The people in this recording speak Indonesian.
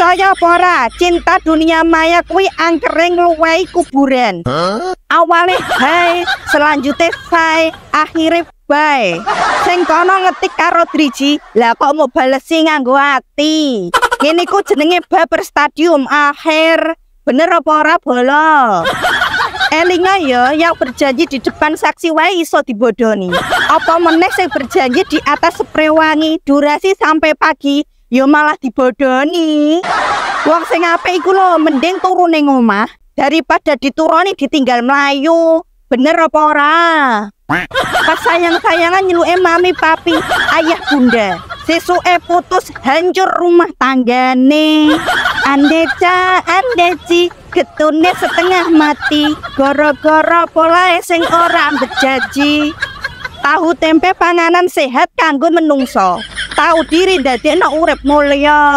percaya apa cinta dunia maya kui angkering luwai kuburan huh? awalnya hai selanjutnya hai akhirnya bye sing kono ngetik karo driji lah kok mau balesi nganggo hati. ini ku jenenge baper stadium akhir bener apa ora bolo Elinga ya yang berjanji di depan saksi wae iso dibodoni. Apa meneh sing berjanji di atas sprewangi durasi sampai pagi yo ya malah dibodoni. Wong sing apa iku lo mending turun ning omah daripada dituruni ditinggal melayu. Bener apa ora? Pas sayang-sayangan nyeluke mami papi, ayah bunda. e putus hancur rumah tangga tanggane. Andeca, andeci, getune setengah mati. Goro-goro pola sing orang bejaji. Tahu tempe panganan sehat kanggo menungso tahu diri dadi nek urip mulia